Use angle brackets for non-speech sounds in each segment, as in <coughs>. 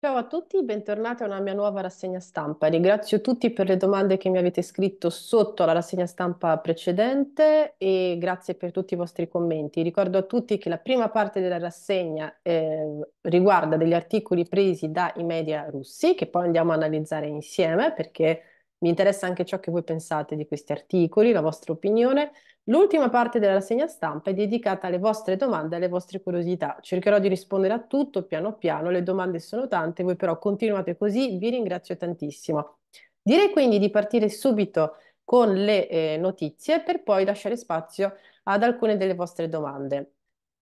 Ciao a tutti, bentornati a una mia nuova rassegna stampa. Ringrazio tutti per le domande che mi avete scritto sotto la rassegna stampa precedente e grazie per tutti i vostri commenti. Ricordo a tutti che la prima parte della rassegna eh, riguarda degli articoli presi dai media russi che poi andiamo a analizzare insieme perché mi interessa anche ciò che voi pensate di questi articoli, la vostra opinione. L'ultima parte della rassegna stampa è dedicata alle vostre domande e alle vostre curiosità. Cercherò di rispondere a tutto piano piano, le domande sono tante, voi però continuate così, vi ringrazio tantissimo. Direi quindi di partire subito con le eh, notizie per poi lasciare spazio ad alcune delle vostre domande.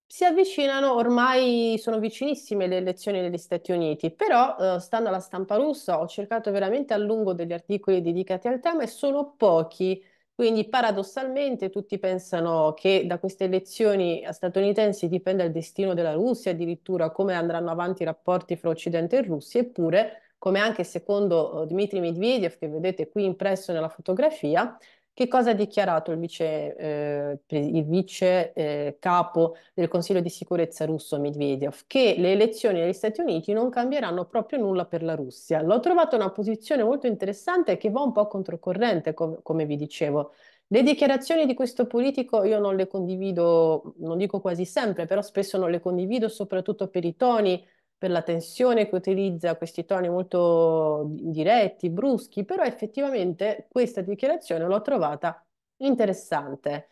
Si avvicinano, ormai sono vicinissime le elezioni degli Stati Uniti, però eh, stando alla stampa russa ho cercato veramente a lungo degli articoli dedicati al tema e sono pochi, quindi paradossalmente tutti pensano che da queste elezioni statunitensi dipenda il destino della Russia, addirittura come andranno avanti i rapporti fra Occidente e Russia, eppure come anche secondo eh, Dmitry Medvedev, che vedete qui impresso nella fotografia, che cosa ha dichiarato il vice, eh, il vice eh, capo del Consiglio di sicurezza russo Medvedev? Che le elezioni negli Stati Uniti non cambieranno proprio nulla per la Russia. L'ho trovata una posizione molto interessante che va un po' controcorrente, com- come vi dicevo. Le dichiarazioni di questo politico io non le condivido, non dico quasi sempre, però spesso non le condivido, soprattutto per i toni per la tensione che utilizza, questi toni molto diretti, bruschi, però effettivamente questa dichiarazione l'ho trovata interessante.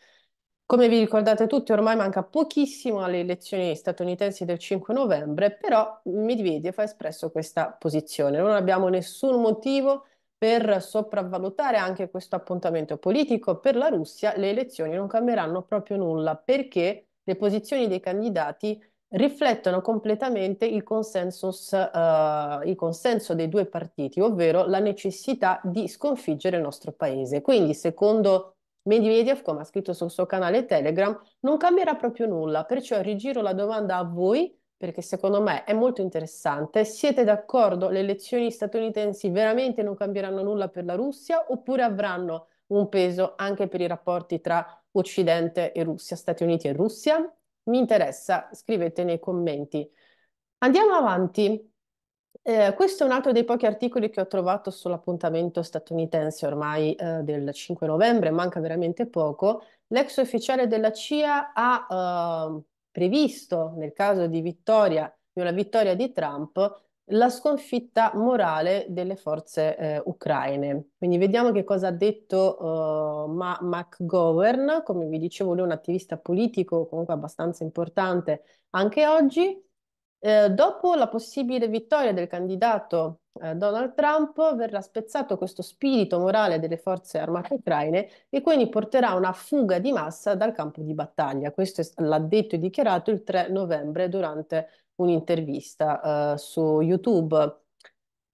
Come vi ricordate tutti, ormai manca pochissimo alle elezioni statunitensi del 5 novembre, però Medvedev ha espresso questa posizione. Non abbiamo nessun motivo per sopravvalutare anche questo appuntamento politico. Per la Russia le elezioni non cambieranno proprio nulla perché le posizioni dei candidati riflettono completamente il, uh, il, consenso dei due partiti, ovvero la necessità di sconfiggere il nostro paese. Quindi, secondo Medvedev, come ha scritto sul suo canale Telegram, non cambierà proprio nulla, perciò rigiro la domanda a voi perché secondo me è molto interessante. Siete d'accordo? Le elezioni statunitensi veramente non cambieranno nulla per la Russia oppure avranno un peso anche per i rapporti tra Occidente e Russia, Stati Uniti e Russia? mi interessa, scrivete nei commenti. Andiamo avanti. Eh, questo è un altro dei pochi articoli che ho trovato sull'appuntamento statunitense ormai eh, del 5 novembre, manca veramente poco. L'ex ufficiale della CIA ha eh, previsto, nel caso di vittoria, di una vittoria di Trump, la sconfitta morale delle forze eh, ucraine. Quindi vediamo che cosa ha detto uh, Ma- McGovern, come vi dicevo lui è un attivista politico comunque abbastanza importante anche oggi. Eh, dopo la possibile vittoria del candidato eh, Donald Trump verrà spezzato questo spirito morale delle forze armate ucraine e quindi porterà a una fuga di massa dal campo di battaglia. Questo è, l'ha detto e dichiarato il 3 novembre durante un'intervista uh, su YouTube.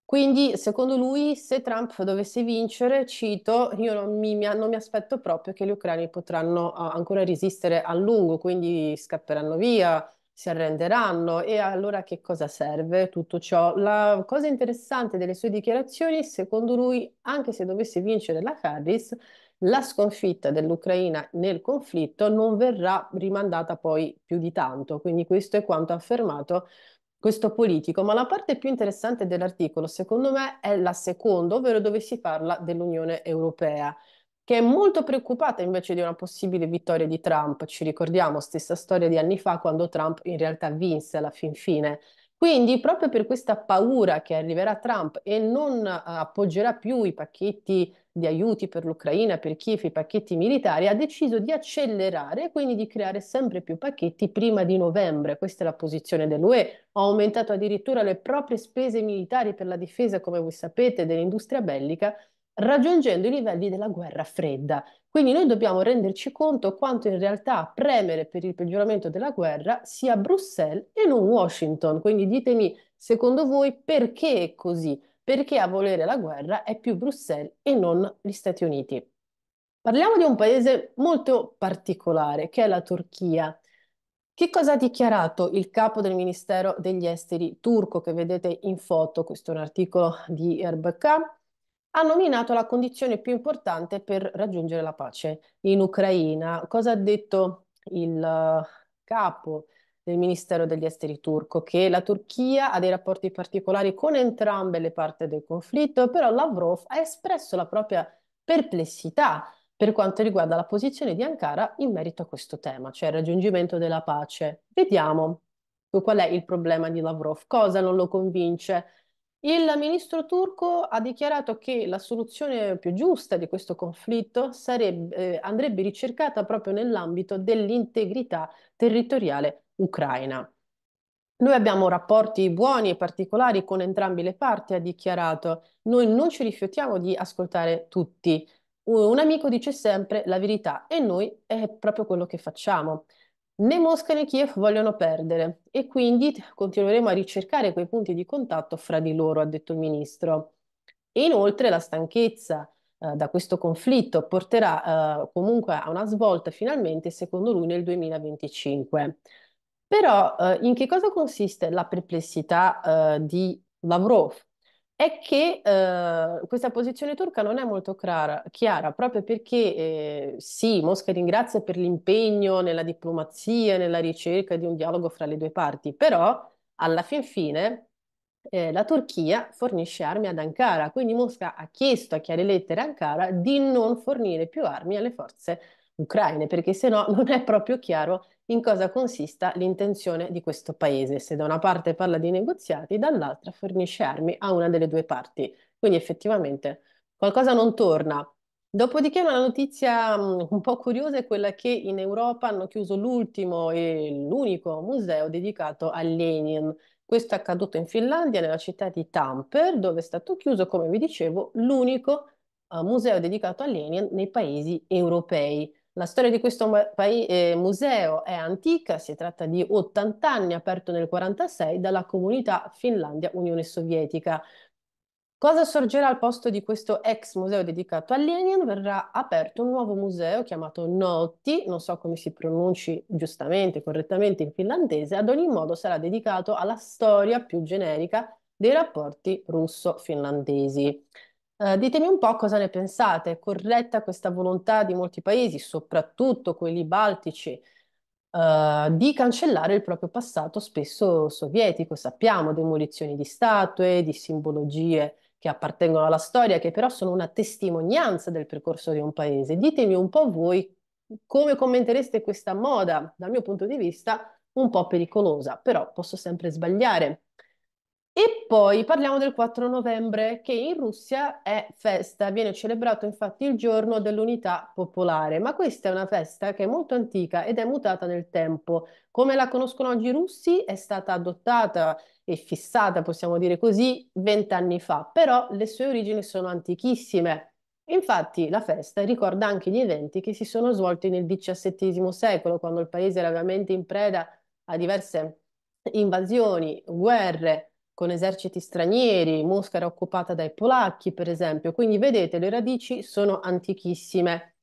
Quindi, secondo lui, se Trump dovesse vincere, cito, io non mi, mi, non mi aspetto proprio che gli ucraini potranno uh, ancora resistere a lungo, quindi scapperanno via, si arrenderanno. E allora che cosa serve tutto ciò? La cosa interessante delle sue dichiarazioni, secondo lui, anche se dovesse vincere la Harris, la sconfitta dell'Ucraina nel conflitto non verrà rimandata poi più di tanto. Quindi questo è quanto ha affermato questo politico, ma la parte più interessante dell'articolo, secondo me, è la seconda, ovvero dove si parla dell'Unione Europea, che è molto preoccupata invece di una possibile vittoria di Trump. Ci ricordiamo stessa storia di anni fa quando Trump in realtà vinse alla fin fine quindi proprio per questa paura che arriverà Trump e non eh, appoggerà più i pacchetti di aiuti per l'Ucraina, per Kiev, i pacchetti militari, ha deciso di accelerare e quindi di creare sempre più pacchetti prima di novembre. Questa è la posizione dell'UE. Ha aumentato addirittura le proprie spese militari per la difesa, come voi sapete, dell'industria bellica, raggiungendo i livelli della guerra fredda. Quindi noi dobbiamo renderci conto quanto in realtà premere per il peggioramento della guerra sia Bruxelles e non Washington. Quindi ditemi, secondo voi, perché è così? Perché a volere la guerra è più Bruxelles e non gli Stati Uniti. Parliamo di un paese molto particolare, che è la Turchia. Che cosa ha dichiarato il capo del Ministero degli Esteri turco che vedete in foto? Questo è un articolo di Erbakan ha nominato la condizione più importante per raggiungere la pace in Ucraina. Cosa ha detto il eh, capo del Ministero degli Esteri turco? Che la Turchia ha dei rapporti particolari con entrambe le parti del conflitto, però Lavrov ha espresso la propria perplessità per quanto riguarda la posizione di Ankara in merito a questo tema, cioè il raggiungimento della pace. Vediamo qual è il problema di Lavrov, cosa non lo convince. Il ministro turco ha dichiarato che la soluzione più giusta di questo conflitto sarebbe, eh, andrebbe ricercata proprio nell'ambito dell'integrità territoriale ucraina. Noi abbiamo rapporti buoni e particolari con entrambe le parti, ha dichiarato. Noi non ci rifiutiamo di ascoltare tutti. Un amico dice sempre la verità e noi è proprio quello che facciamo né Mosca né Kiev vogliono perdere e quindi continueremo a ricercare quei punti di contatto fra di loro, ha detto il ministro. E inoltre la stanchezza eh, da questo conflitto porterà eh, comunque a una svolta finalmente, secondo lui, nel 2025. Però eh, in che cosa consiste la perplessità eh, di Lavrov? è che eh, questa posizione turca non è molto chiara, chiara proprio perché eh, sì, Mosca ringrazia per l'impegno nella diplomazia, nella ricerca di un dialogo fra le due parti, però alla fin fine eh, la Turchia fornisce armi ad Ankara, quindi Mosca ha chiesto a chiare lettere a Ankara di non fornire più armi alle forze turche ucraine, perché se no <laughs> non è proprio chiaro in cosa consista l'intenzione di questo paese, se da una parte parla di negoziati, dall'altra fornisce armi a una delle due parti. Quindi effettivamente qualcosa non torna. Dopodiché una notizia mm, un po' curiosa è quella che in Europa hanno chiuso l'ultimo e l'unico museo dedicato a Lenin. Questo è accaduto in Finlandia, nella città di Tampere, dove è stato chiuso, come vi dicevo, l'unico eh, museo dedicato a Lenin nei paesi europei. La storia di questo eh, museo è antica, si tratta di 80 anni, aperto nel 1946 dalla comunità Finlandia-Unione Sovietica. Cosa sorgerà al posto di questo ex museo dedicato a Lenin? Verrà aperto un nuovo museo chiamato Notti, non so come si pronunci giustamente, correttamente in finlandese, ad ogni modo sarà dedicato alla storia più generica dei rapporti russo-finlandesi. Uh, ditemi un po' cosa ne pensate. È corretta questa volontà di molti paesi, soprattutto quelli baltici, uh, di cancellare il proprio passato spesso sovietico? Sappiamo demolizioni di statue, di simbologie che appartengono alla storia, che però sono una testimonianza del percorso di un paese. Ditemi un po' voi come commentereste questa moda, dal mio punto di vista, un po' pericolosa, però posso sempre sbagliare. E poi parliamo del 4 novembre, che in Russia è festa, viene celebrato infatti il giorno dell'unità popolare, ma questa è una festa che è molto antica ed è mutata nel tempo. Come la conoscono oggi i russi è stata adottata e fissata, possiamo dire così, vent'anni fa, però le sue origini sono antichissime. Infatti la festa ricorda anche gli eventi che si sono svolti nel XVII secolo, quando il paese era veramente in preda a diverse invasioni, guerre con eserciti stranieri, Mosca era occupata dai polacchi, per esempio, quindi vedete le radici sono antichissime.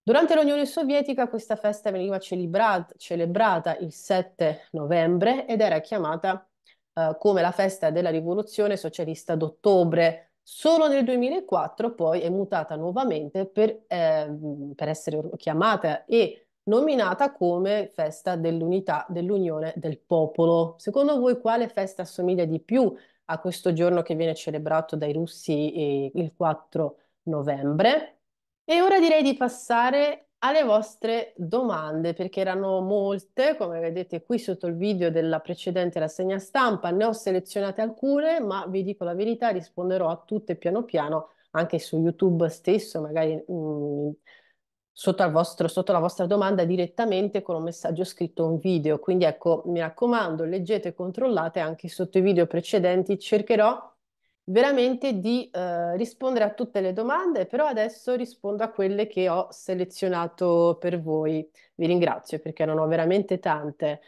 Durante l'Unione Sovietica questa festa veniva celebrata, celebrata il 7 novembre ed era chiamata eh, come la festa della rivoluzione socialista d'ottobre. Solo nel 2004 poi è mutata nuovamente per, eh, per essere chiamata e nominata come festa dell'unità, dell'unione del popolo. Secondo voi quale festa assomiglia di più a questo giorno che viene celebrato dai russi eh, il 4 novembre? E ora direi di passare alle vostre domande, perché erano molte, come vedete qui sotto il video della precedente rassegna stampa, ne ho selezionate alcune, ma vi dico la verità, risponderò a tutte piano piano, anche su YouTube stesso, magari mh, mm, sotto, vostro, sotto, la vostra domanda direttamente con un messaggio scritto o un video. Quindi ecco, mi raccomando, leggete e controllate anche sotto i video precedenti. Cercherò veramente di eh, rispondere a tutte le domande, però adesso rispondo a quelle che ho selezionato per voi. Vi ringrazio perché erano veramente tante.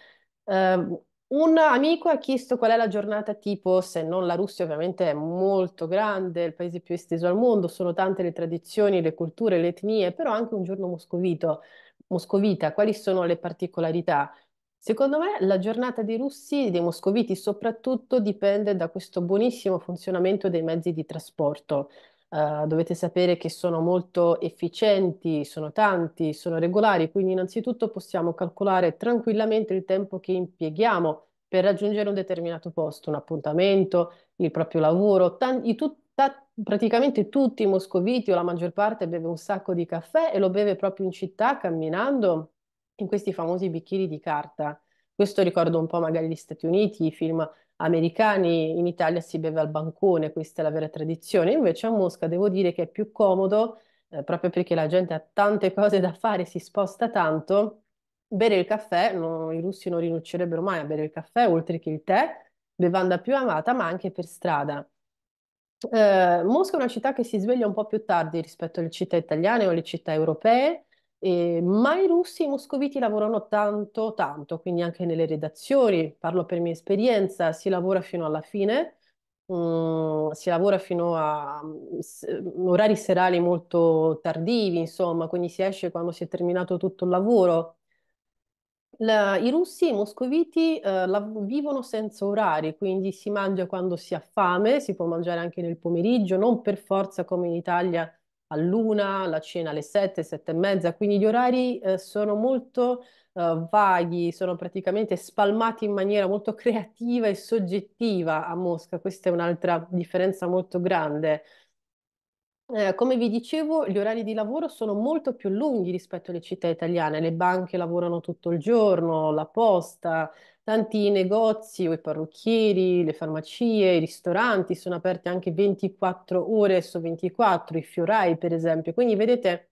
Eh, un amico ha chiesto qual è la giornata tipo, se non la Russia ovviamente è molto grande, è il paese più esteso al mondo, sono tante le tradizioni, le culture, le etnie, però anche un giorno moscovito, moscovita, quali sono le particolarità? Secondo me la giornata dei russi, dei moscoviti soprattutto, dipende da questo buonissimo funzionamento dei mezzi di trasporto. Uh, dovete sapere che sono molto efficienti, sono tanti, sono regolari, quindi innanzitutto possiamo calcolare tranquillamente il tempo che impieghiamo per raggiungere un determinato posto, un appuntamento, il proprio lavoro. Tanti, tutta, praticamente tutti i moscoviti o la maggior parte beve un sacco di caffè e lo beve proprio in città camminando in questi famosi bicchieri di carta. Questo ricorda un po' magari gli Stati Uniti, i film americani, in Italia si beve al bancone, questa è la vera tradizione, invece a Mosca devo dire che è più comodo, eh, proprio perché la gente ha tante <laughs> cose da fare, si sposta tanto, bere il caffè, no, i russi non rinuncerebbero mai a bere il caffè, oltre che il tè, bevanda più amata, ma anche per strada. Eh, Mosca è una città che si sveglia un po' più tardi rispetto alle città italiane o alle città europee, e, ehm, ma i russi e i moscoviti lavorano tanto, tanto, quindi anche nelle redazioni, parlo per mia esperienza, si lavora fino alla fine, mh, mm, si lavora fino a mh, mm, mm, orari serali molto tardivi, insomma, quindi si esce quando si è terminato tutto il lavoro. La, I russi e i moscoviti eh, la, vivono senza orari, quindi si mangia quando si ha fame, si può mangiare anche nel pomeriggio, non per forza come in Italia all'una, la cena alle sette, sette e mezza, quindi gli orari eh, sono molto eh, vaghi, sono praticamente spalmati in maniera molto creativa e soggettiva a Mosca, questa è un'altra differenza molto grande. Eh, come vi dicevo, gli orari di lavoro sono molto più lunghi rispetto alle città italiane, le banche lavorano tutto il giorno, la posta, Tanti negozi o i parrucchieri, le farmacie, i ristoranti sono aperti anche 24 ore su 24, i fiorai per esempio. Quindi vedete,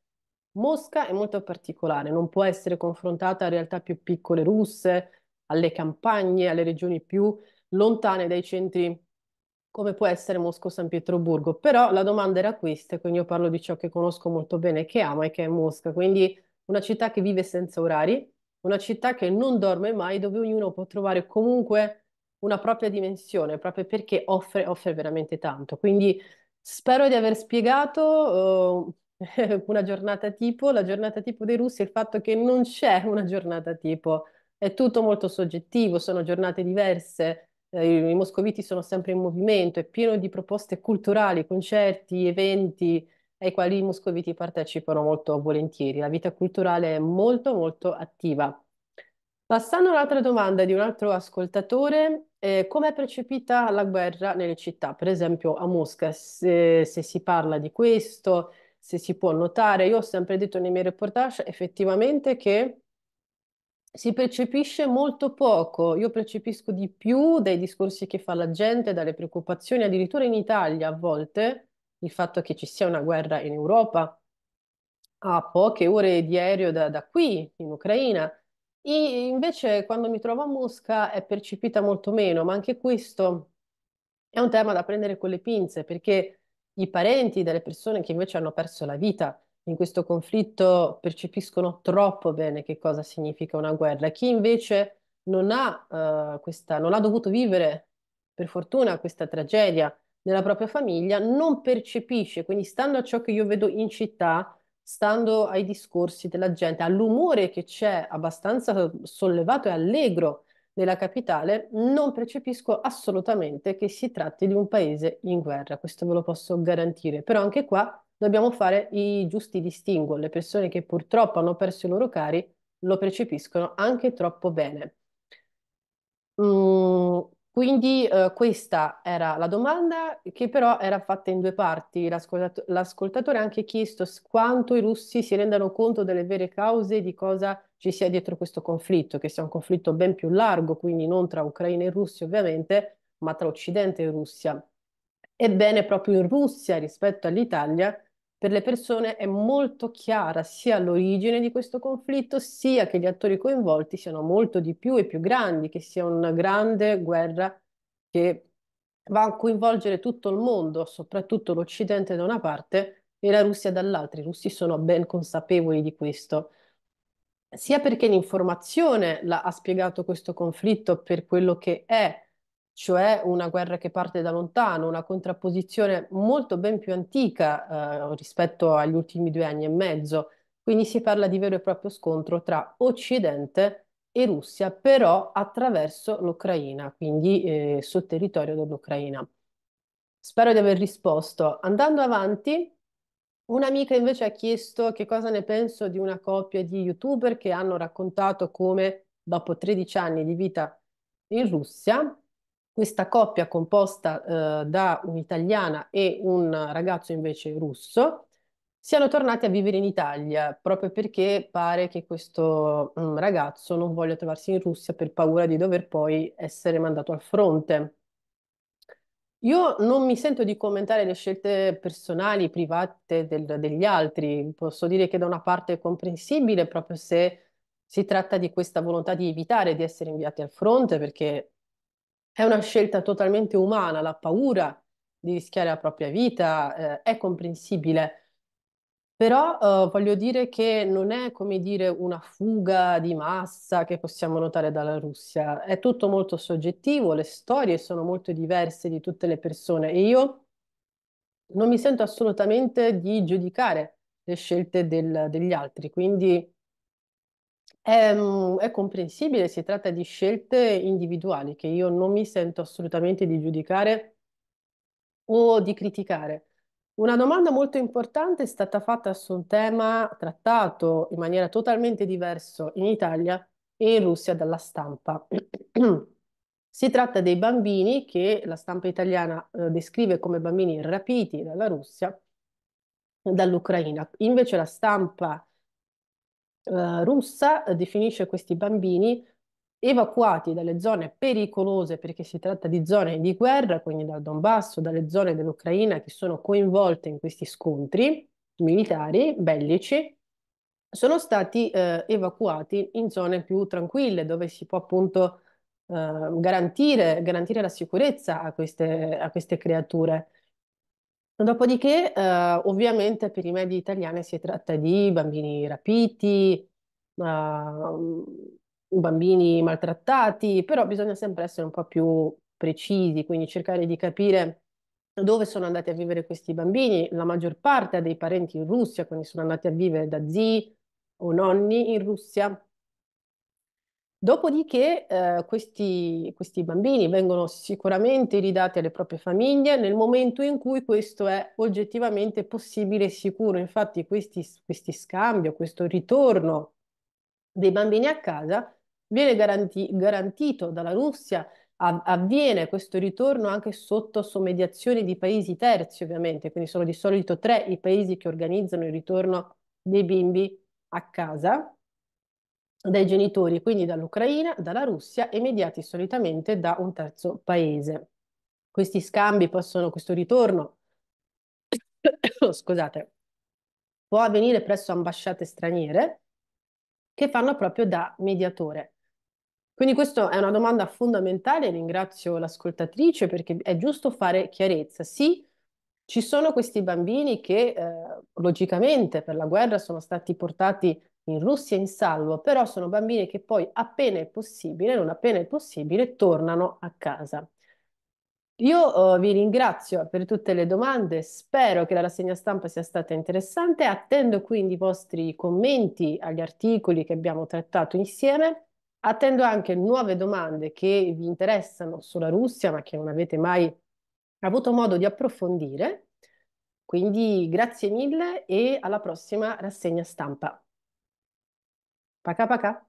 Mosca è molto particolare, non può essere confrontata a realtà più piccole russe, alle campagne, alle regioni più lontane dai centri come può essere Mosca o San Pietroburgo. Però la domanda era questa, quindi io parlo di ciò che conosco molto bene, che amo e che è Mosca, quindi una città che vive senza orari, una città che non dorme mai, dove ognuno può trovare comunque una propria dimensione, proprio perché offre, offre veramente tanto. Quindi spero di aver spiegato uh, <laughs> una giornata tipo, la giornata tipo dei russi, il fatto che non c'è una giornata tipo, è tutto molto soggettivo, sono giornate diverse, eh, i moscoviti sono sempre in movimento, è pieno di proposte culturali, concerti, eventi ai quali i moscoviti partecipano molto volentieri. La vita culturale è molto molto attiva. Passando all'altra domanda di un altro ascoltatore, eh, come è percepita la guerra nelle città? Per esempio a Mosca, se, se si parla di questo, se si può notare, io ho sempre detto nei miei reportage effettivamente che si percepisce molto poco, io percepisco di più dai discorsi che fa la gente, dalle preoccupazioni, addirittura in Italia a volte, il fatto che ci sia una guerra in Europa a poche ore di aereo da, da qui, in Ucraina. E invece quando mi trovo a Mosca è percepita molto meno, ma anche questo è un tema da prendere con le pinze, perché i parenti delle persone che invece hanno perso la vita in questo conflitto percepiscono troppo bene che cosa significa una guerra. Chi invece non ha, uh, questa, non ha dovuto vivere, per fortuna, questa tragedia, nella propria famiglia, non percepisce, quindi stando a ciò che io vedo in città, stando ai discorsi della gente, all'umore che c'è abbastanza sollevato e allegro nella capitale, non percepisco assolutamente che si tratti di un paese in guerra, questo ve lo posso garantire. Però anche qua dobbiamo fare i giusti distinguo. Le persone che purtroppo hanno perso i loro cari lo percepiscono anche troppo bene. Mm, quindi eh, questa era la domanda che però era fatta in due parti. l'ascoltatore ha anche chiesto quanto i russi si rendano conto delle vere cause di cosa ci sia dietro questo conflitto, che sia un conflitto ben più largo, quindi non tra Ucraina e Russia ovviamente, ma tra Occidente e Russia. Ebbene, proprio in Russia rispetto all'Italia per le persone è molto chiara sia l'origine di questo conflitto, sia che gli attori coinvolti siano molto di più e più grandi, che sia una grande guerra che va a coinvolgere tutto il mondo, soprattutto l'Occidente da una parte e la Russia dall'altra. I russi sono ben consapevoli di questo. Sia perché l'informazione ha spiegato questo conflitto per quello che è, cioè una guerra che parte da lontano, una contrapposizione molto ben più antica eh, rispetto agli ultimi due anni e mezzo. Quindi si parla di vero e proprio scontro tra Occidente e Russia, però attraverso l'Ucraina, quindi eh, sul territorio dell'Ucraina. Spero di aver risposto. Andando avanti, un'amica invece ha chiesto che cosa ne penso di una coppia di youtuber che hanno raccontato come dopo 13 anni di vita in Russia questa coppia composta eh, da un'italiana e un ragazzo invece russo siano tornati a vivere in Italia proprio perché pare che questo mh, mm, ragazzo non voglia trovarsi in Russia per paura di dover poi essere mandato al fronte. Io non mi sento di commentare le scelte personali, private del, degli altri. Posso dire che da una parte è comprensibile proprio se si tratta di questa volontà di evitare di essere inviati al fronte, perché è una scelta totalmente umana, la paura di rischiare la propria vita eh, è comprensibile, però eh, voglio dire che non è come dire una fuga di massa che possiamo notare dalla Russia, è tutto molto soggettivo, le storie sono molto diverse di tutte le persone e io non mi sento assolutamente di giudicare le scelte del, degli altri, quindi è, ehm, è comprensibile, si tratta di scelte individuali che io non mi sento assolutamente di giudicare o di criticare. Una domanda molto importante è stata fatta su un tema trattato in maniera totalmente diversa in Italia e in Russia dalla stampa. <clears throat> Si tratta dei bambini che la stampa italiana eh, descrive come bambini rapiti dalla Russia, dall'Ucraina. Invece la stampa eh, russa eh, definisce questi bambini evacuati dalle zone pericolose perché si tratta di zone di guerra, quindi dal Donbass, dalle zone dell'Ucraina che sono coinvolte in questi scontri militari, bellici, sono stati eh, evacuati in zone più tranquille dove si può appunto eh, garantire, garantire, la sicurezza a queste, a queste creature. Dopodiché, eh, ovviamente, per i media italiani si tratta di bambini rapiti, uh, bambini maltrattati, però bisogna sempre essere un po' più precisi, quindi cercare di capire dove sono andati a vivere questi bambini. La maggior parte ha dei parenti in Russia, quindi sono andati a vivere da zii o nonni in Russia Dopodiché, eh, questi, questi, bambini vengono sicuramente ridati alle proprie famiglie nel momento in cui questo è oggettivamente possibile e sicuro. Infatti, questi, questi scambio, questo ritorno dei bambini a casa viene garanti garantito dalla Russia, av avviene questo ritorno anche sotto sommediazione di paesi terzi, ovviamente, quindi sono di solito tre i paesi che organizzano il ritorno dei bimbi a casa dai genitori, quindi dall'Ucraina, dalla Russia e mediati solitamente da un terzo paese. Questi scambi possono, questo ritorno, <coughs> scusate, può avvenire presso ambasciate straniere che fanno proprio da mediatore. Quindi questa è una domanda fondamentale, ringrazio l'ascoltatrice perché è giusto fare chiarezza. Sì, ci sono questi bambini che eh, logicamente per la guerra sono stati portati in Russia in salvo, però sono bambini che poi appena è possibile, non appena è possibile, tornano a casa. Io eh, vi ringrazio per tutte le domande, spero che la rassegna stampa sia stata interessante, attendo quindi i vostri commenti agli articoli che abbiamo trattato insieme, attendo anche nuove domande che vi interessano sulla Russia ma che non avete mai avuto modo di approfondire, quindi grazie mille e alla prossima rassegna stampa. Пока-пока.